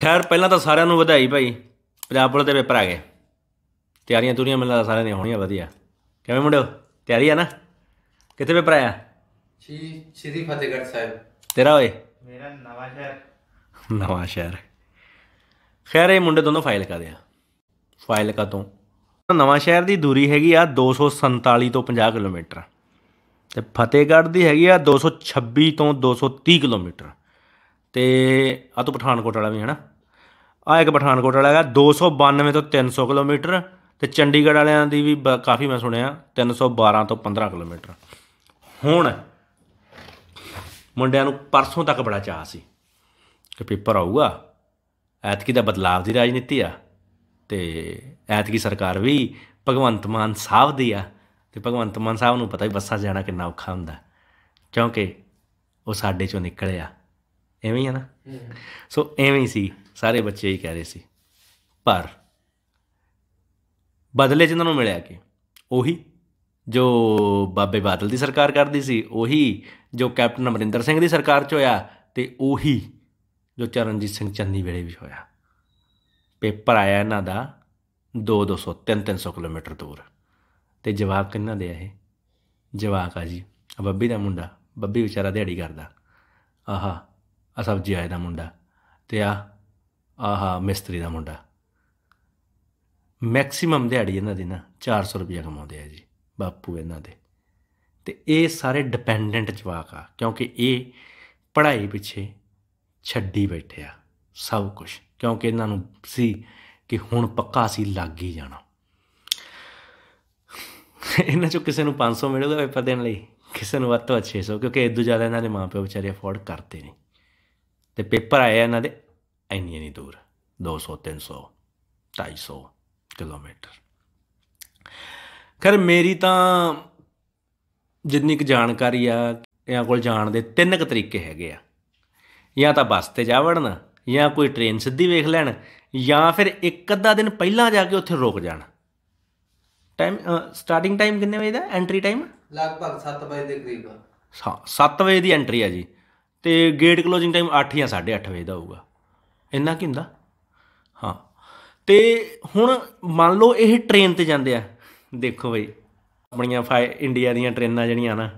ਖੈਰ ਪਹਿਲਾਂ ਤਾਂ ਸਾਰਿਆਂ ਨੂੰ ਵਧਾਈ ਭਾਈ ਪੰਜਾਬ ਪੁਲਿਸ ਦੇ ਪੇਪਰ ਆ ਗਏ ਤਿਆਰੀਆਂ ਤੁਰੀਆਂ ਮਿਲਦਾ ਸਾਰਿਆਂ ਨੇ ਹੋਣੀਆਂ ਵਧੀਆ ਕਿਵੇਂ ਮੁੰਡਿਓ ਤਿਆਰੀ ਆ ਨਾ ਕਿੱਥੇ ਪੇਪਰ ਆਇਆ ਜੀ ਸ਼੍ਰੀ ਫਤਿਹਗੜ੍ਹ ਸਾਹਿਬ ਤੇਰਾ ਓਏ ਮੇਰਾ ਨਵਾਂ ਸ਼ਹਿਰ ਨਵਾਂ ਸ਼ਹਿਰ ਖੈਰ ਇਹ ਮੁੰਡੇ ਦੋਨੋਂ ਫਾਈਲ ਕਰਦੇ ਆ ਫਾਈਲ ਕਾ ਤੋਂ ਨਵਾਂ ਸ਼ਹਿਰ ਦੀ ਦੂਰੀ ਹੈਗੀ ਆ 247 ਤੋਂ 50 ਕਿਲੋਮੀਟਰ ਤੇ ਫਤਿਹਗੜ੍ਹ ਦੀ ਹੈਗੀ ਆ 226 ਤੋਂ 230 ਕਿਲੋਮੀਟਰ ਤੇ ਆ ਤੋਂ ਪਠਾਨਕੋਟ ਵਾਲਾ ਵੀ ਹੈ ਨਾ ਆ ਇੱਕ ਪਠਾਨਕੋਟ ਵਾਲਾ ਹੈਗਾ 292 ਤੋਂ 300 ਕਿਲੋਮੀਟਰ ਤੇ ਚੰਡੀਗੜ੍ਹ ਵਾਲਿਆਂ ਦੀ ਵੀ ਕਾਫੀ ਮੈਂ ਸੁਣਿਆ 312 ਤੋਂ 15 ਕਿਲੋਮੀਟਰ ਹੁਣ ਮੁੰਡਿਆਂ ਨੂੰ ਪਰਸੋਂ ਤੱਕ ਬੜਾ ਚਾਹ ਸੀ ਕਿ ਪੇਪਰ ਆਊਗਾ ਐਤਕੀ ਦਾ ਬਦਲਾਅ ਦੀ ਰਾਜਨੀਤੀ ਆ ਤੇ ਐਤਕੀ ਸਰਕਾਰ ਵੀ ਭਗਵੰਤ ਮਾਨ ਸਾਹਿਬ ਦੀ ਆ ਤੇ ਭਗਵੰਤ ਮਾਨ ਸਾਹਿਬ ਨੂੰ ਪਤਾ ਹੀ ਬੱਸਾਂ ਜਾਣਾ ਕਿੰਨਾ ਔਖਾ ਹੁੰਦਾ ਕਿਉਂਕਿ ਉਹ ਸਾਡੇ ਚੋਂ ਨਿਕਲਿਆ ਐਵੇਂ ਹੀ ਆ ਨਾ ਸੋ ਐਵੇਂ ਹੀ ਸੀ ਸਾਰੇ ਬੱਚੇ ਹੀ ਕਹਿ ਰਹੇ ਸੀ ਪਰ ਬਦਲੇ ਜਿੰਨਾਂ ਨੂੰ ਮਿਲਿਆ ਕਿ ਉਹੀ ਜੋ ਬਾਬੇ ਬਾਦਲ ਦੀ ਸਰਕਾਰ ਕਰਦੀ ਸੀ ਉਹੀ ਜੋ ਕੈਪਟਨ ਅਮਰਿੰਦਰ ਸਿੰਘ ਦੀ ਸਰਕਾਰ 'ਚ ਹੋਇਆ ਤੇ ਉਹੀ ਜੋ ਚਰਨਜੀਤ ਸਿੰਘ ਚੰਨੀ ਵੇਲੇ ਵੀ ਹੋਇਆ ਪੇਪਰ ਆਇਆ ਇਹਨਾਂ ਦਾ 2 200 3 300 ਕਿਲੋਮੀਟਰ ਦੂਰ ਤੇ ਜਵਾਬ ਕਿੰਨਾ ਦੇ ਇਹ ਜਵਾਬ ਆ ਜੀ ਬੱਬੀ ਦਾ ਮੁੰਡਾ ਬੱਬੀ ਵਿਚਾਰਾ ਦਿਹਾੜੀ ਕਰਦਾ ਆਹਾ ਆ ਸਬਜ਼ੀ ਆਏ ਦਾ ਮੁੰਡਾ ਤੇ ਆ ਆਹਾ ਮਿਸਤਰੀ ਦਾ ਮੁੰਡਾ ਮੈਕਸਿਮਮ ਦਿਹਾੜੀ ਇਹਨਾਂ ਦੀ ਨਾ 400 ਰੁਪਏ ਕਮਾਉਂਦੇ ਆ ਜੀ ਬਾਪੂ ਇਹਨਾਂ ਦੇ ਤੇ ਇਹ ਸਾਰੇ ਡਿਪੈਂਡੈਂਟ ਜਵਾਕ ਆ ਕਿਉਂਕਿ ਇਹ ਪੜ੍ਹਾਈ ਪਿੱਛੇ ਛੱਡੀ ਬੈਠੇ ਆ ਸਭ ਕੁਝ ਕਿਉਂਕਿ ਇਹਨਾਂ ਨੂੰ ਸੀ ਕਿ ਹੁਣ ਪੱਕਾ ਸੀ ਲੱਗ ਹੀ ਜਾਣਾ ਇਹਨਾਂ ਚੋਂ ਕਿਸੇ ਨੂੰ 500 ਮਿਲੂਗਾ ਪੇਪਰ ਦੇਣ ਲਈ ਕਿਸੇ ਨੂੰ ਵੱਧ ਤੋਂ 600 ਕਿਉਂਕਿ ਇਹ ਦੂਜਾ ਇਹਨਾਂ ਦੇ ਮਾਪੇ ਵਿਚਾਰੇ ਅਫੋਰਡ ਕਰਦੇ ਨਹੀਂ ਤੇ ਪੇਪਰ ਆਇਆ ਇਹਨਾਂ ਦੇ ਇੰਨੀ ਨਹੀਂ ਦੂਰ 200 300 250 ਕਿਲੋਮੀਟਰ ਕਰ ਮੇਰੀ ਤਾਂ ਜਿੰਨੀ ਕੁ ਜਾਣਕਾਰੀ ਆ ਇਹਨਾਂ ਕੋਲ ਜਾਣ ਦੇ ਤਿੰਨ ਕੁ ਤਰੀਕੇ ਹੈਗੇ ਆ ਜਾਂ ਤਾਂ ਬੱਸ ਤੇ ਜਾ ਵੜਨ ਜਾਂ ਕੋਈ ਟ੍ਰੇਨ ਸਿੱਧੀ ਵੇਖ ਲੈਣ ਜਾਂ ਫਿਰ ਇੱਕ ਅੱਧਾ ਦਿਨ ਪਹਿਲਾਂ ਜਾ ਕੇ ਉੱਥੇ ਰੁਕ ਜਾਣ ਟਾਈਮ ਸਟਾਰਟਿੰਗ ਟਾਈਮ ਕਿੰਨੇ ਵਜੇ ਦਾ ਐਂਟਰੀ ਟਾਈਮ ਲਗਭਗ 7 ਵਜੇ ਦੇ ਕਰੀਬ 7 ਵਜੇ ਦੀ ਐਂਟਰੀ ਆ ਜੀ ਤੇ ਗੇਟ ਕਲੋਜ਼ਿੰਗ ਟਾਈਮ 8 ਜਾਂ 8:30 ਵਜੇ ਦਾ ਹੋਊਗਾ ਇੰਨਾ ਕੀ ਹੁੰਦਾ ਹਾਂ ਤੇ ਹੁਣ ਮੰਨ ਲਓ ਇਹ ਟ੍ਰੇਨ ਤੇ ਜਾਂਦੇ ਆ ਦੇਖੋ ਬਈ ਆਪਣੀਆਂ ਇੰਡੀਆ ਦੀਆਂ ਟ੍ਰੇਨਾਂ ਜਿਹੜੀਆਂ ਨਾ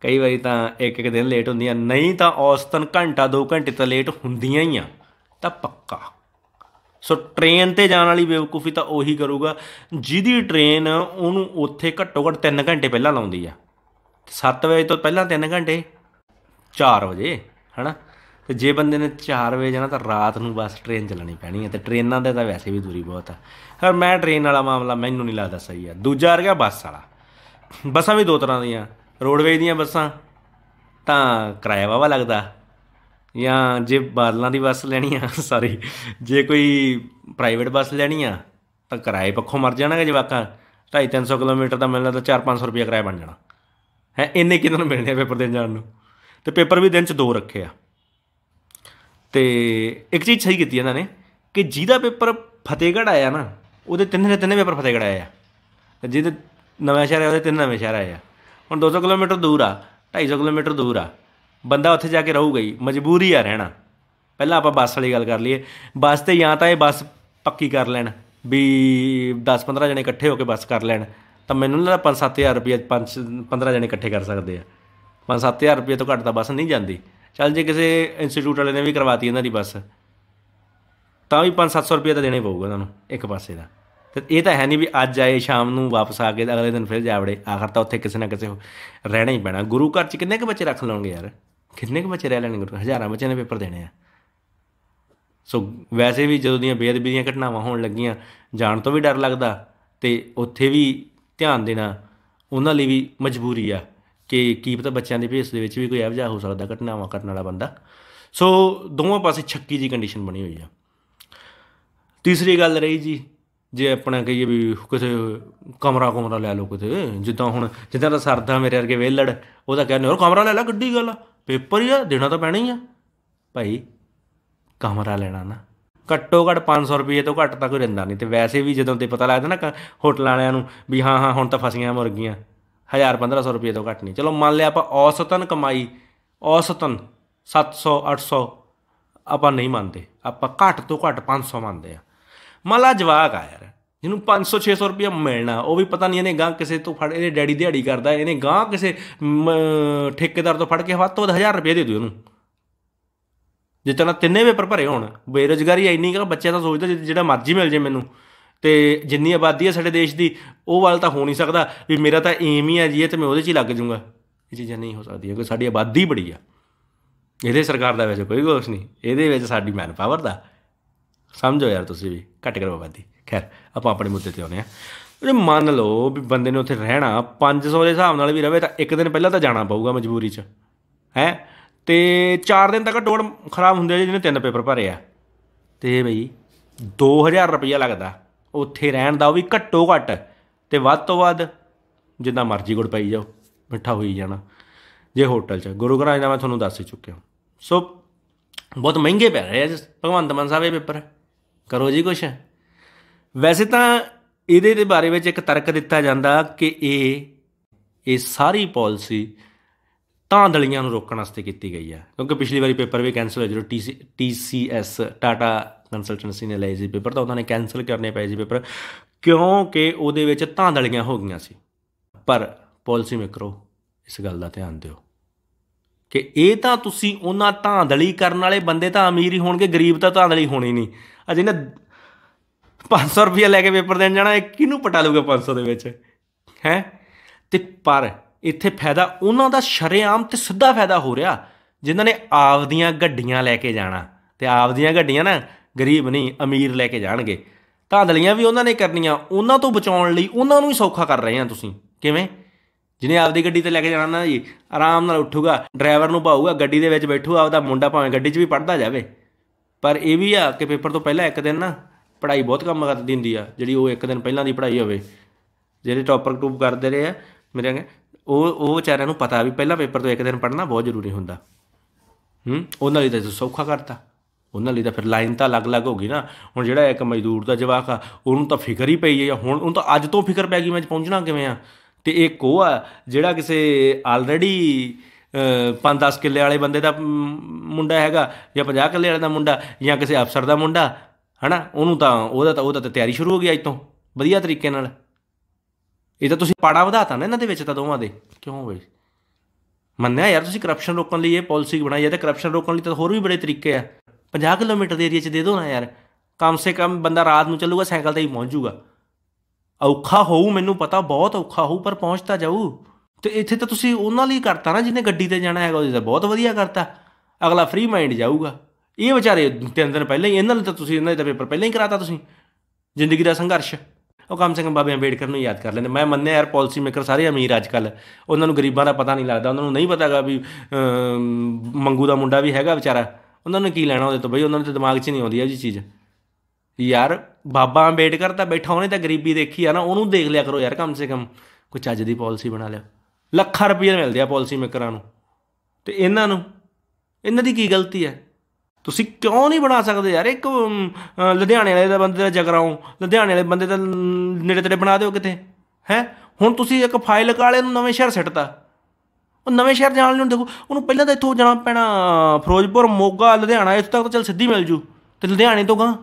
ਕਈ ਵਾਰੀ ਤਾਂ ਇੱਕ ਇੱਕ ਦਿਨ ਲੇਟ ਹੁੰਦੀਆਂ ਨਹੀਂ ਤਾਂ ਔਸਤਨ ਘੰਟਾ 2 ਘੰਟੇ ਤਾਂ ਲੇਟ ਹੁੰਦੀਆਂ ਹੀ ਆ ਤਾਂ ਪੱਕਾ ਸੋ ਟ੍ਰੇਨ ਤੇ ਜਾਣ ਵਾਲੀ ਬੇਵਕੂਫੀ ਤਾਂ ਉਹੀ ਕਰੂਗਾ ਜਿਹਦੀ ਟ੍ਰੇਨ ਉਹਨੂੰ ਉੱਥੇ ਘੱਟੋ ਘੱਟ 3 ਘੰਟੇ ਪਹਿਲਾਂ ਲਾਉਂਦੀ ਆ 7 ਵਜੇ ਤੋਂ ਪਹਿਲਾਂ 3 ਘੰਟੇ 4 ਵਜੇ ਹਨਾ ਤੇ ਜੇ ਬੰਦੇ ਨੇ 4 ਵਜੇ ਜਾਣਾ ਤਾਂ ਰਾਤ ਨੂੰ ਬਸ ਟ੍ਰੇਨ ਚੱਲਣੀ ਪੈਣੀ ਹੈ ਤੇ ਟ੍ਰੇਨਾਂ ਦੇ ਤਾਂ ਵੈਸੇ ਵੀ ਦੂਰੀ ਬਹੁਤ ਆ ਪਰ ਮੈਂ ਟ੍ਰੇਨ ਵਾਲਾ ਮਾਮਲਾ ਮੈਨੂੰ ਨਹੀਂ ਲੱਗਦਾ ਸਹੀ ਆ ਦੂਜਾ ਰਿਹਾ ਬੱਸ ਵਾਲਾ ਬੱਸਾਂ ਵੀ ਦੋ ਤਰ੍ਹਾਂ ਦੀਆਂ ਰੋਡਵੇਜ ਦੀਆਂ ਬੱਸਾਂ ਤਾਂ ਕਿਰਾਇਆ ਵਾਵਾ ਲੱਗਦਾ ਜਾਂ ਜੇ ਬਾਦਲਾਂ ਦੀ ਬੱਸ ਲੈਣੀ ਆ ਸੌਰੀ ਜੇ ਕੋਈ ਪ੍ਰਾਈਵੇਟ ਬੱਸ ਲੈਣੀ ਆ ਤਾਂ ਕਿਰਾਏ ਪੱਖੋਂ ਮਰ ਜਾਣਾਗਾ ਜਵਾਕਾਂ 250 300 ਕਿਲੋਮੀਟਰ ਦਾ ਮਿਲਣਾ ਤਾਂ 4-500 ਰੁਪਏ ਕਿਰਾਇਆ ਬਣ ਜਾਣਾ ਹੈ ਇੰਨੇ ਕਿੰਨਾਂ ਨੂੰ ਮਿਲਣੇ ਪੇਪਰ ਦੇਣ ਜਾਣ ਨੂੰ ਤੇ ਪੇਪਰ ਵੀ ਦਿਨ ਚ ਦੋ ਰੱਖੇ ਆ ਤੇ ਇੱਕ ਚੀਜ਼ ਸਹੀ ਕੀਤੀ ਇਹਨਾਂ ਨੇ ਕਿ ਜਿਹਦਾ ਪੇਪਰ ਫਤੇਗੜ ਆਇਆ ਨਾ ਉਹਦੇ ਤਿੰਨ ਦੇ ਤਿੰਨੇ ਪੇਪਰ ਫਤੇਗੜ ਆਏ ਆ ਤੇ ਜਿਹਦੇ ਨਵੇਂ ਸ਼ਹਿਰ ਆਇਆ ਉਹਦੇ ਤਿੰਨ ਨਵੇਂ ਸ਼ਹਿਰ ਆਏ ਆ ਹੁਣ 200 ਕਿਲੋਮੀਟਰ ਦੂਰ ਆ 250 ਕਿਲੋਮੀਟਰ ਦੂਰ ਆ ਬੰਦਾ ਉੱਥੇ ਜਾ ਕੇ ਰਹੂਗਾ ਹੀ ਮਜਬੂਰੀ ਆ ਰਹਿਣਾ ਪਹਿਲਾਂ ਆਪਾਂ ਬੱਸ ਵਾਲੀ ਗੱਲ ਕਰ ਲਈਏ ਬੱਸ ਤੇ ਜਾਂ ਤਾਂ ਇਹ ਬੱਸ ਪੱਕੀ ਕਰ ਲੈਣ ਵੀ 10-15 ਜਣੇ ਇਕੱਠੇ ਹੋ ਕੇ ਬੱਸ ਕਰ ਲੈਣ ਤਾਂ ਮੈਨੂੰ ਲੱਗਦਾ 5-7000 ਰੁਪਏ 5 15 ਜਣੇ ਇਕੱਠੇ ਕਰ ਸਕਦੇ ਆ 5-7000 ਰੁਪਏ ਤੋਂ ਘੱਟ ਤਾਂ ਬੱਸ ਨਹੀਂ ਜਾਂਦੀ ਚੱਲ ਜੇ ਕਿਸੇ ਇੰਸਟੀਚਿਊਟ ਵਾਲੇ ਨੇ ਵੀ ਕਰਵਾਤੀ ਇਹਨਾਂ ਦੀ ਬੱਸ ਤਾਂ ਵੀ 5-700 ਰੁਪਏ ਤਾਂ ਦੇਣੇ ਪਊਗਾ ਤੁਹਾਨੂੰ ਇੱਕ ਪਾਸੇ ਦਾ ਤੇ ਇਹ ਤਾਂ ਹੈ ਨਹੀਂ ਵੀ ਅੱਜ ਆਏ ਸ਼ਾਮ ਨੂੰ ਵਾਪਸ ਆ ਕੇ ਅਗਲੇ ਦਿਨ ਫਿਰ ਜਾਵੜੇ ਆਖਰ ਤਾਂ ਉੱਥੇ ਕਿਸੇ ਨਾ ਕਿਸੇ ਰਹਿਣਾ ਹੀ ਪੈਣਾ ਗੁਰੂ ਘਰ 'ਚ ਕਿੰਨੇ ਕੁ ਬੱਚੇ ਰੱਖ ਲਵਾਂਗੇ ਯਾਰ ਕਿੰਨੇ ਕੁ ਬੱਚੇ ਰਹਿ ਲੈਣਗੇ ਗੁਰੂ ਹਜ਼ਾਰਾਂ ਬੱਚਿਆਂ ਨੇ ਪੇਪਰ ਦੇਣੇ ਆ ਸੋ ਵੈਸੇ ਵੀ ਜਦੋਂ ਦੀਆਂ ਬੇਦਬੀਆਂ ਘਟਨਾਵਾਂ ਹੋਣ ਲੱਗੀਆਂ ਜਾਣ ਤੋਂ ਵੀ ਡਰ ਲੱਗਦਾ ਤੇ ਉੱਥੇ ਵੀ ਧਿਆਨ ਦੇਣਾ ਉਹਨਾਂ ਲਈ ਵੀ ਮਜਬੂਰੀ ਆ ਕਿ ਕੀ ਪਤਾ ਬੱਚਿਆਂ ਦੇ ਭੇਸ ਦੇ ਵਿੱਚ ਵੀ ਕੋਈ ਇਹੋ ਜਿਹਾ ਹੋ ਸਕਦਾ ਘਟਨਾਵਾਂ ਕਰਨ ਵਾਲਾ ਬੰਦਾ ਸੋ ਦੋਵਾਂ ਪਾਸੇ ਛੱਕੀ ਦੀ ਕੰਡੀਸ਼ਨ ਬਣੀ ਹੋਈ ਆ ਤੀਸਰੀ ਗੱਲ ਰਹੀ ਜੀ ਜੇ ਆਪਣਾ ਕਹੀਏ ਵੀ ਕਿਸੇ ਕਮਰਾ ਕਮਰਾ ਲੈ ਲਓ ਕਿਤੇ ਜਿੱਦਾਂ ਹੁਣ ਜਿੱਦਾਂ ਦਾ ਸਰਦਾ ਮੇਰੇ ਵਰਗੇ ਵੇਲੜ ਉਹਦਾ ਕਹਿੰਦੇ ਹੋਰ ਕਮਰਾ ਲੈ ਲੈ ਗੱਡੀ ਗੱਲ ਪੇਪਰ ਹੀ ਆ ਦੇਣਾ ਤਾਂ ਪੈਣਾ ਹੀ ਆ ਭਾਈ ਕਮਰਾ ਲੈਣਾ ਨਾ ਘੱਟੋ ਘੱਟ 500 ਰੁਪਏ ਤੋਂ ਘੱਟ ਤਾਂ ਕੋਈ ਰਹਿੰਦਾ ਨਹੀਂ ਤੇ ਵੈਸੇ ਵੀ ਜਦੋਂ ਤੇ ਪਤਾ ਲੱਗਦਾ ਨਾ ਹੋਟਲ ਵਾਲਿਆਂ ਨੂੰ ਵੀ ਹਾਂ ਹਾਂ ਹੁਣ ਤਾਂ ਫਸੀਆਂ ਮੁਰਗੀਆਂ 1000 1500 ਰੁਪਏ ਤੋਂ ਘੱਟ ਨਹੀਂ ਚਲੋ ਮੰਨ ਲਿਆ ਆਪਾਂ ਔਸਤਨ ਕਮਾਈ ਔਸਤਨ 700 800 ਆਪਾਂ ਨਹੀਂ ਮੰਨਦੇ ਆਪਾਂ ਘੱਟ ਤੋਂ ਘੱਟ 500 ਮੰਨਦੇ ਆ ਮਲਾ ਜਵਾਕ ਆ ਯਾਰ ਜਿਹਨੂੰ 500 600 ਰੁਪਏ ਮਿਲਣਾ ਉਹ ਵੀ ਪਤਾ ਨਹੀਂ ਇਹਨੇ ਗਾਂ ਕਿਸੇ ਤੋਂ ਫੜ ਇਹਦੇ ਡੈਡੀ ਦਿਹਾੜੀ ਕਰਦਾ ਇਹਨੇ ਗਾਂ ਕਿਸੇ ਠੇਕੇਦਾਰ ਤੋਂ ਫੜ ਕੇ ਵੱਧ ਤੋਂ ਵੱਧ 1000 ਰੁਪਏ ਦੇ ਦਿਓ ਇਹਨੂੰ ਜਿੱਤਨਾ ਤਿੰਨੇ ਪੇਪਰ ਭਰੇ ਹੋਣ ਬੇਰੋਜ਼ਗਾਰੀ ਐਨੀ ਕਿ ਬੱਚੇ ਤਾਂ ਸੋਚਦਾ ਜਿਹੜਾ ਮਰਜ਼ੀ ਮਿਲ ਜੇ ਮੈਨੂੰ ਤੇ ਜਿੰਨੀ ਆਬਾਦੀ ਹੈ ਸਾਡੇ ਦੇਸ਼ ਦੀ ਉਹ ਵੱਲ ਤਾਂ ਹੋ ਨਹੀਂ ਸਕਦਾ ਵੀ ਮੇਰਾ ਤਾਂ ਏਮ ਹੀ ਹੈ ਜੀ ਇਹ ਤੇ ਮੈਂ ਉਹਦੇ 'ਚ ਹੀ ਲੱਗ ਜਾਊਂਗਾ ਇਹ ਚੀਜ਼ਾਂ ਨਹੀਂ ਹੋ ਸਕਦੀਆਂ ਕਿਉਂਕਿ ਸਾਡੀ ਆਬਾਦੀ ਬੜੀ ਆ ਇਹਦੇ ਸਰਕਾਰ ਦਾ ਵੈਸੇ ਕੋਈ ਗੋਸ਼ ਨਹੀਂ ਇਹਦੇ ਵਿੱਚ ਸਾਡੀ ਮੈਨ ਪਾਵਰ ਦਾ ਸਮਝੋ ਯਾਰ ਤੁਸੀਂ ਵੀ ਘੱਟ ਕਰੋ ਆਬਾਦੀ ਖੈਰ ਆਪਾਂ ਆਪਣੇ ਮੁੱਦੇ ਤੇ ਆਉਨੇ ਆ ਜੇ ਮੰਨ ਲਓ ਵੀ ਬੰਦੇ ਨੇ ਉੱਥੇ ਰਹਿਣਾ 500 ਦੇ ਹਿਸਾਬ ਨਾਲ ਵੀ ਰਵੇ ਤਾਂ ਇੱਕ ਦਿਨ ਪਹਿਲਾਂ ਤਾਂ ਜਾਣਾ ਪਊਗਾ ਮਜਬੂਰੀ 'ਚ ਹੈ ਤੇ 4 ਦਿਨ ਤੱਕ ਡੋੜ ਖਰਾਬ ਹੁੰਦੇ ਜਿਹਨੇ ਤਿੰਨ ਪੇਪਰ ਭਰੇ ਆ ਤੇ ਬਈ 2000 ਰੁਪਇਆ ਲੱਗਦਾ ਉੱਥੇ ਰਹਿਣ ਦਾ ਉਹ ਵੀ ਘੱਟੋ ਘੱਟ ਤੇ ਵੱਧ ਤੋਂ ਵੱਧ ਜਿੰਨਾ ਮਰਜ਼ੀ ਗੁੜ ਪਾਈ ਜਾਓ ਮਿੱਠਾ ਹੋਈ ਜਾਣਾ ਜੇ ਹੋਟਲ 'ਚ ਗੁਰੂ ਘਰਾਂ ਦਾ ਮੈਂ ਤੁਹਾਨੂੰ ਦੱਸ ਹੀ ਚੁੱਕਿਆ ਸੋ ਬਹੁਤ ਮਹਿੰਗੇ ਪੈ ਰਹੇ ਆ ਭਗਵੰਤ ਮਾਨ ਸਾਹਿਬ ਇਹ ਪੇਪਰ ਕਰੋ ਜੀ ਕੁਛ ਵੈਸੇ ਤਾਂ ਇਹਦੇ ਦੇ ਬਾਰੇ ਵਿੱਚ ਇੱਕ ਤਰਕ ਦਿੱਤਾ ਜਾਂਦਾ ਕਿ ਇਹ ਇਹ ਸਾਰੀ ਪਾਲਿਸੀ ਧਾਂਦਲੀਆਂ ਨੂੰ ਰੋਕਣ ਵਾਸਤੇ ਕੀਤੀ ਗਈ ਹੈ ਕਿਉਂਕਿ ਪਿਛਲੀ ਵਾਰੀ ਪੇਪਰ ਵੀ ਕੈਨਸਲ ਹੋਇਆ ਜਦੋਂ TCS ਟੀਸੀਐਸ ਟਾਟਾ ਕੰਸਲਟੈਂਸੀ ਨੇ ਲਈ ਸੀ ਪੇਪਰ ਤਾਂ ਉਹਨਾਂ ਨੇ ਕੈਨਸਲ ਕਰਨੇ ਪਏ ਸੀ ਪੇਪਰ ਕਿਉਂਕਿ ਉਹਦੇ ਵਿੱਚ ਧਾਂਦਲੀਆਂ ਹੋ ਗਈਆਂ ਸੀ ਪਰ ਪਾਲਿਸੀ ਮੇਕਰੋ ਇਸ ਗੱਲ ਦਾ ਧਿਆਨ ਦਿਓ ਕਿ ਇਹ ਤਾਂ ਤੁਸੀਂ ਉਹਨਾਂ ਧਾਂਦਲੀ ਕਰਨ ਵਾਲੇ ਬੰਦੇ ਤਾਂ ਅਮੀਰ ਹੀ ਹੋਣਗੇ ਗਰੀਬ ਤਾਂ ਧਾਂਦਲੀ ਹੋਣੀ ਨਹੀਂ ਅਜ ਇਹਨੇ 500 ਰੁਪਏ ਲੈ ਕੇ ਪੇਪਰ ਦੇਣ ਜਾਣਾ ਇਹ ਕਿਹਨੂੰ ਪਟਾ ਲੂਗਾ 500 ਦੇ ਵਿੱਚ ਹੈ ਤੇ ਪਰ ਇੱਥੇ ਫਾਇਦਾ ਉਹਨਾਂ ਦਾ ਸ਼ਰੇਆਮ ਤੇ ਸਿੱਧਾ ਫਾਇਦਾ ਹੋ ਰਿਹਾ ਜਿਨ੍ਹਾਂ ਨੇ ਆਪਦੀਆਂ ਗੱਡੀਆਂ ਲੈ ਕੇ ਜਾਣਾ ਤੇ ਆਪਦੀਆਂ ਗੱਡੀਆਂ ਨਾ ਗਰੀਬ ਨਹੀਂ ਅਮੀਰ ਲੈ ਕੇ ਜਾਣਗੇ ਧਾਂਦਲੀਆਂ ਵੀ ਉਹਨਾਂ ਨੇ ਕਰਨੀਆਂ ਉਹਨਾਂ ਤੋਂ ਬਚਾਉਣ ਲਈ ਉਹਨਾਂ ਨੂੰ ਹੀ ਸੌਖਾ ਕਰ ਰਹੇ ਆ ਤੁਸੀਂ ਕਿਵੇਂ ਜਿਹਨੇ ਆਪਦੀ ਗੱਡੀ ਤੇ ਲੈ ਕੇ ਜਾਣਾ ਨਾ ਜੀ ਆਰਾਮ ਨਾਲ ਉੱਠੂਗਾ ਡਰਾਈਵਰ ਨੂੰ ਭਾਊਗਾ ਗੱਡੀ ਦੇ ਵਿੱਚ ਬੈਠੂ ਆਪਦਾ ਮੁੰਡਾ ਭਾਵੇਂ ਗੱਡੀ 'ਚ ਵੀ ਪੜਦਾ ਜਾਵੇ ਪਰ ਇਹ ਵੀ ਆ ਕਿ ਪੇਪਰ ਤੋਂ ਪਹਿਲਾਂ ਇੱਕ ਦਿਨ ਨਾ ਪੜ੍ਹਾਈ ਬਹੁਤ ਕੰਮ ਕਰਦੀ ਹੁੰਦੀ ਆ ਜਿਹੜੀ ਉਹ ਇੱਕ ਦਿਨ ਪਹਿਲਾਂ ਦੀ ਪੜ੍ਹਾਈ ਹੋਵੇ ਜਿਹੜੇ ਟੌਪਰ ਟੂਪ ਕਰਦੇ ਰਹੇ ਆ ਮੇਰੇ ਉਹ ਉਹ ਵਿਚਾਰਿਆਂ ਨੂੰ ਪਤਾ ਵੀ ਪਹਿਲਾ ਪੇਪਰ ਤੋਂ ਇੱਕ ਦਿਨ ਪੜਨਾ ਬਹੁਤ ਜ਼ਰੂਰੀ ਹੁੰਦਾ ਹੂੰ ਉਹਨਾਂ ਲਈ ਤਾਂ ਸੌਖਾ ਕਰਤਾ ਉਹਨਾਂ ਲਈ ਤਾਂ ਫਿਰ ਲਾਈਨ ਤਾਂ ਅਲੱਗ-ਅਲੱਗ ਹੋ ਗਈ ਨਾ ਹੁਣ ਜਿਹੜਾ ਇੱਕ ਮਜ਼ਦੂਰ ਦਾ ਜਵਾਕ ਆ ਉਹਨੂੰ ਤਾਂ ਫਿਕਰ ਹੀ ਪਈ ਹੈ ਹੁਣ ਉਹਨੂੰ ਤਾਂ ਅੱਜ ਤੋਂ ਫਿਕਰ ਪੈ ਗਈ ਮੈਂ ਪਹੁੰਚਣਾ ਕਿਵੇਂ ਆ ਤੇ ਇੱਕ ਉਹ ਆ ਜਿਹੜਾ ਕਿਸੇ ਆਲਰੇਡੀ 5-10 ਕਿੱਲੇ ਵਾਲੇ ਬੰਦੇ ਦਾ ਮੁੰਡਾ ਹੈਗਾ ਜਾਂ 50 ਕਿੱਲੇ ਵਾਲੇ ਦਾ ਮੁੰਡਾ ਜਾਂ ਕਿਸੇ ਅਫਸਰ ਦਾ ਮੁੰਡਾ ਹਨਾ ਉਹਨੂੰ ਤਾਂ ਉਹਦਾ ਤਾਂ ਉਹਦਾ ਤਾਂ ਤਿਆਰੀ ਸ਼ੁਰੂ ਹੋ ਗਈ ਅੱਜ ਤੋਂ ਵਧੀਆ ਤਰੀਕੇ ਨਾਲ ਇਹ ਤਾਂ ਤੁਸੀਂ ਪਾੜਾ ਵਧਾਤਾ ਨਾ ਇਹਨਾਂ ਦੇ ਵਿੱਚ ਤਾਂ ਦੋਵਾਂ ਦੇ ਕਿਉਂ ਬਈ ਮੰਨਿਆ ਯਾਰ ਤੁਸੀਂ ਕਰਪਸ਼ਨ ਰੋਕਣ ਲਈ ਇਹ ਪਾਲਿਸੀ ਬਣਾਈ ਹੈ ਤੇ ਕਰਪਸ਼ਨ ਰੋਕਣ ਲਈ ਤਾਂ ਹੋਰ ਵੀ ਬੜੇ ਤਰੀਕੇ ਆ 50 ਕਿਲੋਮੀਟਰ ਦੇ ਏਰੀਆ 'ਚ ਦੇ ਦੋ ਨਾ ਯਾਰ ਕਮ ਸੇ ਕਮ ਬੰਦਾ ਰਾਤ ਨੂੰ ਚੱਲੂਗਾ ਸਾਈਕਲ ਤੇ ਹੀ ਪਹੁੰਚ ਜਾਊਗਾ ਔਖਾ ਹੋਊ ਮੈਨੂੰ ਪਤਾ ਬਹੁਤ ਔਖਾ ਹੋਊ ਪਰ ਪਹੁੰਚਦਾ ਜਾਊ ਤੇ ਇੱਥੇ ਤਾਂ ਤੁਸੀਂ ਉਹਨਾਂ ਲਈ ਕਰਤਾ ਨਾ ਜਿਹਨੇ ਗੱਡੀ ਤੇ ਜਾਣਾ ਹੈਗਾ ਉਹਦੇ ਤਾਂ ਬਹੁਤ ਵਧੀਆ ਕਰਤਾ ਅਗਲਾ ਫ੍ਰੀ ਮਾਈਂਡ ਜਾਊਗਾ ਇਹ ਵਿਚਾਰੇ ਤਿੰਨ ਦਿਨ ਪਹਿਲਾਂ ਹੀ ਇਹਨਾਂ ਲਈ ਤਾਂ ਤੁਸੀਂ ਇਹਨਾਂ ਦਾ ਪੇਪਰ ਪਹਿਲਾਂ ਹੀ ਕਰਾਤਾ ਤੁਸੀਂ ਜ਼ਿੰਦਗੀ ਦਾ ਸੰਘਰਸ਼ ਉਹ ਕਮ ਸੇ ਕਮ ਬਾਬੇ ਅੰਬੇਡਕਰ ਨੂੰ ਯਾਦ ਕਰ ਲੈਂਦੇ ਮੈਂ ਮੰਨਿਆ ਯਾਰ ਪਾਲਿਸੀ ਮੇਕਰ ਸਾਰੇ ਅਮੀਰ ਅੱਜ ਕੱਲ ਉਹਨਾਂ ਨੂੰ ਗਰੀਬਾਂ ਦਾ ਪਤਾ ਨਹੀਂ ਲੱਗਦਾ ਉਹਨਾਂ ਨੂੰ ਨਹੀਂ ਪਤਾਗਾ ਵੀ ਮੰਗੂ ਦਾ ਮੁੰਡਾ ਵੀ ਹੈਗਾ ਵਿਚਾਰਾ ਉਹਨਾਂ ਨੂੰ ਕੀ ਲੈਣਾ ਉਹਦੇ ਤੋਂ ਬਈ ਉਹਨਾਂ ਨੂੰ ਤਾਂ ਦਿਮਾਗ 'ਚ ਨਹੀਂ ਆਉਂਦੀ ਇਹ ਜੀ ਚੀਜ਼ ਯਾਰ ਬਾਬਾ ਅੰਬੇਡਕਰ ਤਾਂ ਬੈਠਾ ਉਹਨੇ ਤਾਂ ਗਰੀਬੀ ਦੇਖੀ ਆ ਨਾ ਉਹਨੂੰ ਦੇਖ ਲਿਆ ਕਰੋ ਯਾਰ ਕਮ ਸੇ ਕਮ ਕੁਝ ਅੱਜ ਦੀ ਪਾਲਿਸੀ ਬਣਾ ਲਿਓ ਲੱਖਾਂ ਰੁਪਏ ਮਿਲਦੇ ਆ ਪਾਲਿਸੀ ਮੇਕਰਾਂ ਨੂੰ ਤੇ ਇਹਨਾਂ ਨੂੰ ਇਹਨਾਂ ਦੀ ਕੀ ਗਲਤੀ ਹੈ ਤੁਸੀਂ ਕਿਉਂ ਨਹੀਂ ਬਣਾ ਸਕਦੇ ਯਾਰ ਇੱਕ ਲੁਧਿਆਣੇ ਵਾਲੇ ਦਾ ਬੰਦੇ ਦਾ ਜਗਰਾਉਂ ਲੁਧਿਆਣੇ ਵਾਲੇ ਬੰਦੇ ਦਾ ਨੇੜੇ ਤੇੜੇ ਬਣਾ ਦਿਓ ਕਿਤੇ ਹੈ ਹੁਣ ਤੁਸੀਂ ਇੱਕ ਫਾਈਲ ਕਾਲੇ ਨੂੰ ਨਵੇਂ ਸ਼ਹਿਰ ਸਿੱਟਦਾ ਉਹ ਨਵੇਂ ਸ਼ਹਿਰ ਜਾਣ ਨੂੰ ਦੇਖੋ ਉਹਨੂੰ ਪਹਿਲਾਂ ਤਾਂ ਇੱਥੋਂ ਜਾਣਾ ਪੈਣਾ ਫਿਰੋਜ਼ਪੁਰ ਮੋਗਾ ਲੁਧਿਆਣਾ ਇੱਥੋਂ ਤੱਕ ਤਾਂ ਚੱਲ ਸਿੱਧੀ ਮਿਲ ਜੂ ਤੇ ਲੁਧਿਆਣੇ ਤੋਂ ਗਾਂ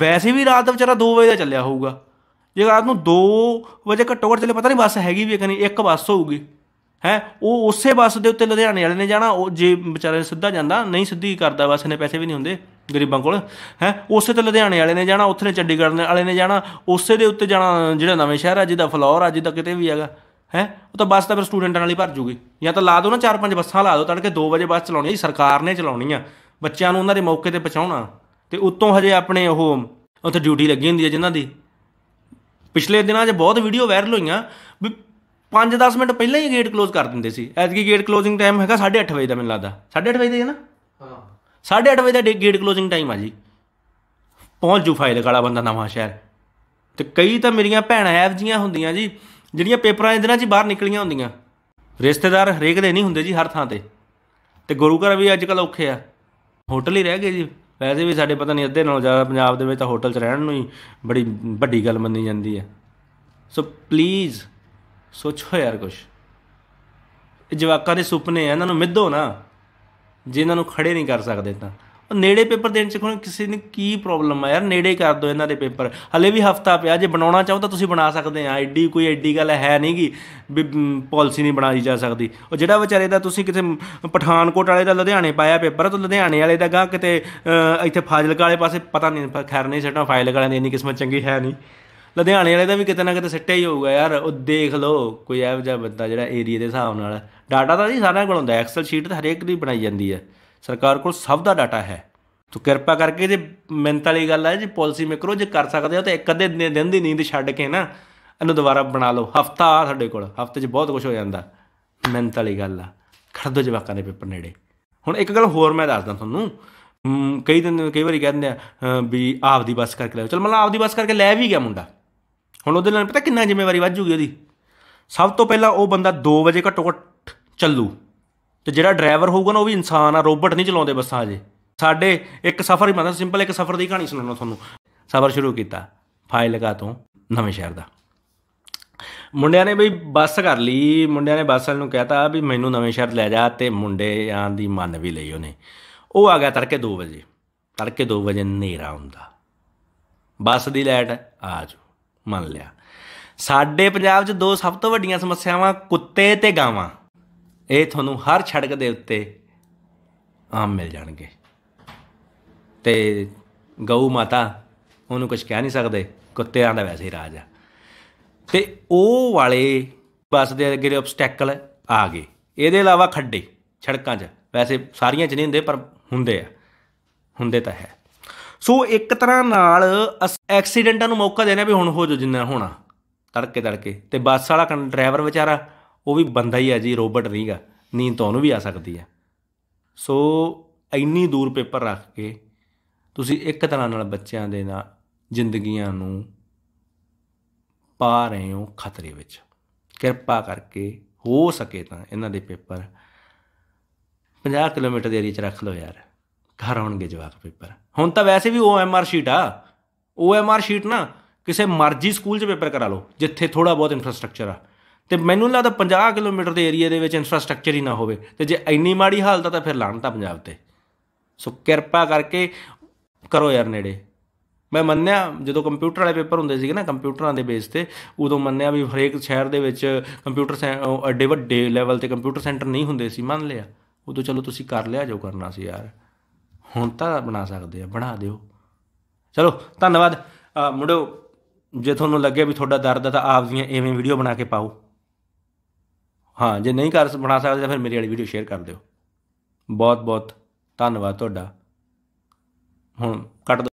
ਵੈਸੇ ਵੀ ਰਾਤ ਦਾ ਵਿਚਾਰਾ 2 ਵਜੇ ਦਾ ਚੱਲਿਆ ਹੋਊਗਾ ਜੇ ਰਾਤ ਨੂੰ 2 ਵਜੇ ਘੱਟੋ ਘੱਟ ਚੱਲੇ ਪਤਾ ਨਹੀਂ ਬੱਸ ਹੈਗੀ ਵੀ ਕਿ ਨਹੀਂ ਇੱਕ ਬੱਸ ਹੋਊਗੀ ਹੈ ਉਹ ਉਸੇ ਬੱਸ ਦੇ ਉੱਤੇ ਲੁਧਿਆਣੇ ਵਾਲੇ ਨੇ ਜਾਣਾ ਉਹ ਜੇ ਵਿਚਾਰੇ ਸਿੱਧਾ ਜਾਂਦਾ ਨਹੀਂ ਸਿੱਧੀ ਕਰਦਾ ਬੱਸ ਨੇ ਪੈਸੇ ਵੀ ਨਹੀਂ ਹੁੰਦੇ ਗਰੀਬਾਂ ਕੋਲ ਹੈ ਉਸੇ ਤੇ ਲੁਧਿਆਣੇ ਵਾਲੇ ਨੇ ਜਾਣਾ ਉੱਥੇ ਨੇ ਚੰਡੀਗੜ੍ਹ ਵਾਲੇ ਨੇ ਜਾਣਾ ਉਸੇ ਦੇ ਉੱਤੇ ਜਾਣਾ ਜਿਹੜਾ ਨਵੇਂ ਸ਼ਹਿਰ ਆ ਜਿਹਦਾ ਫਲੋਰ ਆ ਜਿਹਦਾ ਕਿਤੇ ਵੀ ਹੈਗਾ ਹੈ ਉਹ ਤਾਂ ਬੱਸ ਤਾਂ ਫਿਰ ਸਟੂਡੈਂਟਾਂ ਨਾਲ ਹੀ ਭਰ ਜੂਗੀ ਜਾਂ ਤਾਂ ਲਾ ਦਿਓ ਨਾ ਚਾਰ ਪੰਜ ਬੱਸਾਂ ਲਾ ਦਿਓ ਤੜਕੇ 2 ਵਜੇ ਬੱਸ ਚਲਾਉਣੀ ਹੈ ਸਰਕਾਰ ਨੇ ਚਲਾਉਣੀ ਆ ਬੱਚਿਆਂ ਨੂੰ ਉਹਨਾਂ ਦੇ ਮੌਕੇ ਤੇ ਪਹੁੰਚਾਉਣਾ ਤੇ ਉਤੋਂ ਹਜੇ ਆਪਣੇ ਉਹ ਉੱਥੇ ਡਿਊਟੀ ਲੱਗੀ ਹੁੰਦੀ ਹੈ ਜਿਨ੍ਹਾਂ ਦੀ ਪਿਛਲੇ ਦਿਨਾਂ 'ਚ ਬਹੁਤ ਵੀਡੀਓ ਵਾਇਰਲ ਹੋਈਆਂ ਵੀ 5-10 ਮਿੰਟ ਪਹਿਲਾਂ ਹੀ ਗੇਟ ਕਲੋਜ਼ ਕਰ ਦਿੰਦੇ ਸੀ ਐਤਕੀ ਗੇਟ ਕਲੋਜ਼ਿੰਗ ਟਾਈਮ ਹੈਗਾ 8:30 ਵਜੇ ਦਾ ਮੈਨੂੰ ਲੱਗਦਾ 8:30 ਵਜੇ ਹੈ ਨਾ ਹਾਂ 8:30 ਵਜੇ ਦਾ ਗੇਟ ਕਲੋਜ਼ਿੰਗ ਟਾਈਮ ਆ ਜੀ ਪਹੁੰਚ ਜੂ ਫਾਈਲ ਕਾਲਾ ਬੰਦਾ ਨਵਾਂ ਸ਼ਹਿਰ ਤੇ ਕਈ ਤਾਂ ਮੇਰੀਆਂ ਭੈਣਾਂ ਐਵ ਜੀਆਂ ਹੁੰਦੀਆਂ ਜੀ ਜਿਹੜੀਆਂ ਪੇਪਰਾਂ ਦੇ ਦਿਨਾਂ 'ਚ ਬਾਹਰ ਨਿਕਲੀਆਂ ਹੁੰਦੀਆਂ ਰਿਸ਼ਤੇਦਾਰ ਹਰੇਕ ਦੇ ਨਹੀਂ ਹੁੰਦੇ ਜੀ ਹਰ ਥਾਂ ਤੇ ਤੇ ਗੁਰੂ ਘਰ ਵੀ ਅੱਜ ਕੱਲ ਔਖੇ ਆ ਹੋਟਲ ਹੀ ਰਹਿ ਗਏ ਜੀ ਵੈਸੇ ਵੀ ਸਾਡੇ ਪਤਾ ਨਹੀਂ ਅੱਧੇ ਨਾਲੋਂ ਜ਼ਿਆਦਾ ਪੰਜਾਬ ਦੇ ਵਿੱਚ ਤਾਂ ਹੋਟਲ 'ਚ ਰਹਿਣ ਨੂੰ ਹੀ ਬੜੀ ਵੱਡੀ ਗੱਲ ਮੰਨੀ ਜਾਂਦੀ ਹੈ ਸੋ ਪਲੀਜ਼ ਸੋਚੋ ਯਾਰ ਕੁਛ ਇਹ ਜਵਾਕਾਂ ਦੇ ਸੁਪਨੇ ਆ ਇਹਨਾਂ ਨੂੰ ਮਿੱਧੋ ਨਾ ਜੇ ਇਹਨਾਂ ਨੂੰ ਖੜੇ ਨਹੀਂ ਕਰ ਸਕਦੇ ਤਾਂ ਉਹ ਨੇੜੇ ਪੇਪਰ ਦੇਣ ਚ ਕੋਈ ਕਿਸੇ ਨੇ ਕੀ ਪ੍ਰੋਬਲਮ ਆ ਯਾਰ ਨੇੜੇ ਕਰ ਦੋ ਇਹਨਾਂ ਦੇ ਪੇਪਰ ਹਲੇ ਵੀ ਹਫਤਾ ਪਿਆ ਜੇ ਬਣਾਉਣਾ ਚਾਹੋ ਤਾਂ ਤੁਸੀਂ ਬਣਾ ਸਕਦੇ ਆ ਐਡੀ ਕੋਈ ਐਡੀ ਗੱਲ ਹੈ ਨਹੀਂ ਕਿ ਪਾਲਿਸੀ ਨਹੀਂ ਬਣਾਈ ਜਾ ਸਕਦੀ ਉਹ ਜਿਹੜਾ ਵਿਚਾਰੇ ਦਾ ਤੁਸੀਂ ਕਿਤੇ ਪਠਾਨਕੋਟ ਵਾਲੇ ਦਾ ਲੁਧਿਆਣੇ ਪਾਇਆ ਪੇਪਰ ਤਾਂ ਲੁਧਿਆਣੇ ਵਾਲੇ ਦਾ ਗਾ ਕਿਤੇ ਇੱਥੇ ਫਾਜ਼ਿਲਕਾ ਵਾਲੇ ਪਾਸੇ ਪਤਾ ਨਹੀਂ ਖੈਰ ਨਹੀਂ ਸੱਟਾਂ ਫਾਜ਼ਿਲਕਾ ਵਾਲਿਆਂ ਦੀ ਇੰਨੀ ਕਿਸਮਤ ਚੰਗੀ ਹੈ ਨਹੀਂ ਲੁਧਿਆਣੇ ਵਾਲੇ ਦਾ ਵੀ ਕਿਤੇ ਨਾ ਕਿਤੇ ਸਿੱਟਿਆ ਹੀ ਹੋਊਗਾ ਯਾਰ ਉਹ ਦੇਖ ਲਓ ਕੋਈ ਐਵੇਂ ਜਿਹਾ ਬੰਦਾ ਜਿਹੜਾ ਏਰੀਆ ਦੇ ਹਿਸਾਬ ਨਾਲ ਡਾਟਾ ਤਾਂ ਜੀ ਸਾਰਿਆਂ ਕੋਲ ਹੁੰਦਾ ਐਕਸਲ ਸ਼ੀਟ ਤਾਂ ਹਰੇਕ ਦੀ ਬਣਾਈ ਜਾਂਦੀ ਹੈ ਸਰਕਾਰ ਕੋਲ ਸਭ ਦਾ ਡਾਟਾ ਹੈ ਤੋ ਕਿਰਪਾ ਕਰਕੇ ਜੇ ਮਿੰਤ ਵਾਲੀ ਗੱਲ ਹੈ ਜੇ ਪਾਲਿਸੀ ਮੇਕਰੋ ਜੇ ਕਰ ਸਕਦੇ ਹੋ ਤਾਂ ਇੱਕ ਅੱਧੇ ਦਿਨ ਦੀ ਨੀਂਦ ਛੱਡ ਕੇ ਨਾ ਇਹਨੂੰ ਦੁਬਾਰਾ ਬਣਾ ਲਓ ਹਫਤਾ ਆ ਸਾਡੇ ਕੋਲ ਹਫਤੇ 'ਚ ਬਹੁਤ ਕੁਝ ਹੋ ਜਾਂਦਾ ਮਿੰਤ ਵਾਲੀ ਗੱਲ ਆ ਖੜਦੋ ਜਵਾਕਾਂ ਦੇ ਪੇਪਰ ਨੇੜੇ ਹੁਣ ਇੱਕ ਗੱਲ ਹੋਰ ਮੈਂ ਦੱਸਦਾ ਤੁਹਾਨੂੰ ਕਈ ਦਿਨ ਕਈ ਵਾਰੀ ਕਹਿੰਦੇ ਆ ਵੀ ਆਪ ਦੀ ਬੱਸ ਕਰਕੇ ਲੈ ਚਲ ਮਤਲਬ ਆਪ ਦੀ ਬੱਸ ਕਰਕੇ ਲੈ ਵੀ ਗਿਆ ਮੁੰਡਾ ਹੁਣ ਉਹਦੇ ਨਾਲ ਪਤਾ ਕਿੰਨਾ ਜ਼ਿੰਮੇਵਾਰੀ ਵੱਧ ਜੂਗੀ ਉਹਦੀ ਸਭ ਤੋਂ ਪਹਿਲਾਂ ਉਹ ਬੰਦਾ 2 ਵਜੇ ਘੱਟੋ ਘੱਟ ਚੱਲੂ ਤੇ ਜਿਹੜਾ ਡਰਾਈਵਰ ਹੋਊਗਾ ਨਾ ਉਹ ਵੀ ਇਨਸਾਨ ਆ ਰੋਬਟ ਨਹੀਂ ਚਲਾਉਂਦੇ ਬੱਸਾਂ ਅਜੇ ਸਾਡੇ ਇੱਕ ਸਫ਼ਰ ਹੀ ਮਤਲਬ ਸਿੰਪਲ ਇੱਕ ਸਫ਼ਰ ਦੀ ਕਹਾਣੀ ਸੁਣਾਉਣਾ ਤੁਹਾਨੂੰ ਸਫ਼ਰ ਸ਼ੁਰੂ ਕੀਤਾ ਲਗਾ ਤੋਂ ਨਵੇਂ ਸ਼ਹਿਰ ਦਾ ਮੁੰਡਿਆਂ ਨੇ ਬਈ ਬੱਸ ਕਰ ਲਈ ਮੁੰਡਿਆਂ ਨੇ ਬੱਸ ਵਾਲੇ ਨੂੰ ਕਹਿਤਾ ਵੀ ਮੈਨੂੰ ਨਵੇਂ ਸ਼ਹਿਰ ਲੈ ਜਾ ਤੇ ਮੁੰਡਿਆਂ ਦੀ ਮੰਨ ਵੀ ਲਈ ਉਹਨੇ ਉਹ ਆ ਗਿਆ ਤੜਕੇ 2 ਵਜੇ ਤੜਕੇ 2 ਵਜੇ ਨੇਰਾ ਹੁੰਦਾ ਬੱਸ ਦੀ ਲੈਟ ਆ ਜਾ ਮੰਨ ਲਿਆ ਸਾਡੇ ਪੰਜਾਬ 'ਚ ਦੋ ਸਭ ਤੋਂ ਵੱਡੀਆਂ ਸਮੱਸਿਆਵਾਂ ਕੁੱਤੇ ਤੇ ਗਾਵਾਂ ਇਹ ਤੁਹਾਨੂੰ ਹਰ ਛੜਕ ਦੇ ਉੱਤੇ ਆਮ ਮਿਲ ਜਾਣਗੇ ਤੇ ਗਊ ਮਾਤਾ ਉਹਨੂੰ ਕੁਝ ਕਹਿ ਨਹੀਂ ਸਕਦੇ ਕੁੱਤਿਆਂ ਦਾ ਵੈਸੇ ਹੀ ਰਾਜ ਆ ਤੇ ਉਹ ਵਾਲੇ ਬੱਸ ਦੇ ਅੱਗੇ ਆਬਸਟੈਕਲ ਆ ਗਏ ਇਹਦੇ ਇਲਾਵਾ ਖੱਡੇ ਛੜਕਾਂ 'ਚ ਵੈਸੇ ਸਾਰੀਆਂ 'ਚ ਨਹੀਂ ਹੁੰਦੇ ਪਰ ਹੁੰਦੇ ਆ ਹੁੰਦੇ ਤਾਂ ਹੈ ਸੋ ਇੱਕ ਤਰ੍ਹਾਂ ਨਾਲ ਐਕਸੀਡੈਂਟਾਂ ਨੂੰ ਮੌਕਾ ਦੇਣਾ ਵੀ ਹੁਣ ਹੋ ਜੋ ਜਿੰਨਾ ਹੋਣਾ ਤੜਕੇ ਤੜਕੇ ਤੇ ਬੱਸ ਵਾਲਾ ਡਰਾਈਵਰ ਵਿਚਾਰਾ ਉਹ ਵੀ ਬੰਦਾ ਹੀ ਆ ਜੀ ਰੋਬਟ ਨਹੀਂਗਾ ਨੀਂਦ ਤਾਂ ਉਹਨੂੰ ਵੀ ਆ ਸਕਦੀ ਆ ਸੋ ਇੰਨੀ ਦੂਰ ਪੇਪਰ ਰੱਖ ਕੇ ਤੁਸੀਂ ਇੱਕ ਤਰ੍ਹਾਂ ਨਾਲ ਬੱਚਿਆਂ ਦੇ ਨਾਲ ਜ਼ਿੰਦਗੀਆਂ ਨੂੰ ਪਾ ਰਹੇ ਹੋ ਖਤਰੇ ਵਿੱਚ ਕਿਰਪਾ ਕਰਕੇ ਹੋ ਸਕੇ ਤਾਂ ਇਹਨਾਂ ਦੇ ਪੇਪਰ 50 ਕਿਲੋਮੀਟਰ ਦੇ ਏਰੀਆ 'ਚ ਰੱਖ ਲਓ ਯਾਰ ਆਉਣਗੇ ਜਵਾਕ ਪੇਪਰ ਹੁਣ ਤਾਂ ਵੈਸੇ ਵੀ ਓਐਮਆਰ ਸ਼ੀਟ ਆ ਓਐਮਆਰ ਸ਼ੀਟ ਨਾ ਕਿਸੇ ਮਰਜ਼ੀ ਸਕੂਲ 'ਚ ਪੇਪਰ ਕਰਾ ਲਓ ਜਿੱਥੇ ਥੋੜਾ ਬਹੁਤ ਇਨਫਰਾਸਟ੍ਰਕਚਰ ਆ ਤੇ ਮੈਨੂੰ ਲੱਗਦਾ 50 ਕਿਲੋਮੀਟਰ ਦੇ ਏਰੀਆ ਦੇ ਵਿੱਚ ਇਨਫਰਾਸਟ੍ਰਕਚਰ ਹੀ ਨਾ ਹੋਵੇ ਤੇ ਜੇ ਇੰਨੀ ਮਾੜੀ ਹਾਲਤ ਆ ਤਾਂ ਫਿਰ ਲਾਣ ਤਾਂ ਪੰਜਾਬ ਤੇ ਸੋ ਕਿਰਪਾ ਕਰਕੇ ਕਰੋ ਯਾਰ ਨੇੜੇ ਮੈਂ ਮੰਨਿਆ ਜਦੋਂ ਕੰਪਿਊਟਰ ਵਾਲੇ ਪੇਪਰ ਹੁੰਦੇ ਸੀਗੇ ਨਾ ਕੰਪਿਊਟਰਾਂ ਦੇ ਬੇਸ ਤੇ ਉਦੋਂ ਮੰਨਿਆ ਵੀ ਹਰੇਕ ਸ਼ਹਿਰ ਦੇ ਵਿੱਚ ਕੰਪਿਊਟਰ ਅੱਡੇ ਵੱਡੇ ਲੈਵਲ ਤੇ ਕੰਪਿਊਟਰ ਸੈਂਟਰ ਨਹੀਂ ਹੁੰਦੇ ਸੀ ਮੰਨ ਲਿਆ ਉਦੋਂ ਚਲੋ ਤੁਸੀਂ ਕਰ ਲਿਆ ਜੋ ਕਰਨਾ ਸੀ ਯਾਰ ਹੁਣ ਤਾਂ ਬਣਾ ਸਕਦੇ ਆ ਬਣਾ ਦਿਓ ਚਲੋ ਧੰਨਵਾਦ ਮੁੰਡੋ ਜੇ ਤੁਹਾਨੂੰ ਲੱਗੇ ਵੀ ਤੁਹਾਡਾ ਦਰਦ ਤਾਂ ਆਪ ਦੀਆਂ ਐਵੇਂ ਵੀਡੀਓ ਬਣਾ ਕੇ ਪਾਓ ਹਾਂ ਜੇ ਨਹੀਂ ਕਰ ਬਣਾ ਸਕਦੇ ਤਾਂ ਫਿਰ ਮੇਰੀ ਵਾਲੀ ਵੀਡੀਓ ਸ਼ੇਅਰ ਕਰ ਦਿਓ ਬਹੁਤ ਬਹੁਤ ਧੰਨਵਾਦ ਤੁਹਾਡਾ ਹੁਣ ਕੱਟ